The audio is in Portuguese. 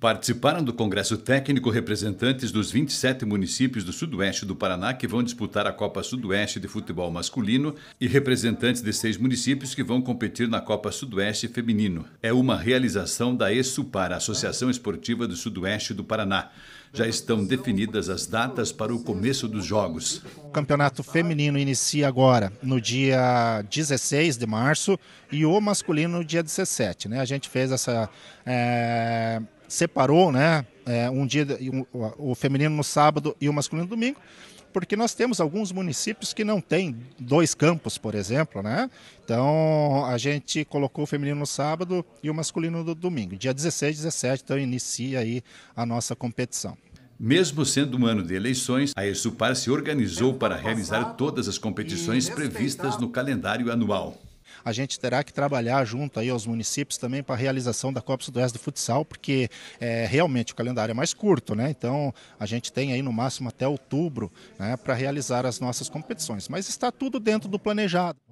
Participaram do Congresso Técnico representantes dos 27 municípios do Sudoeste do Paraná que vão disputar a Copa Sudoeste de Futebol Masculino e representantes de seis municípios que vão competir na Copa Sudoeste Feminino. É uma realização da ESUPAR, Associação Esportiva do Sudoeste do Paraná. Já estão definidas as datas para o começo dos jogos. O campeonato feminino inicia agora no dia 16 de março e o masculino no dia 17. Né? A gente fez essa. É separou, né? É, um dia um, o feminino no sábado e o masculino no domingo, porque nós temos alguns municípios que não têm dois campos, por exemplo, né? Então a gente colocou o feminino no sábado e o masculino no domingo. Dia 16, 17, então inicia aí a nossa competição. Mesmo sendo um ano de eleições, a ESUPAR se organizou para realizar todas as competições previstas no calendário anual. A gente terá que trabalhar junto aí aos municípios também para a realização da Copa Sudoeste do Futsal, porque é, realmente o calendário é mais curto, né? Então a gente tem aí no máximo até outubro né, para realizar as nossas competições. Mas está tudo dentro do planejado.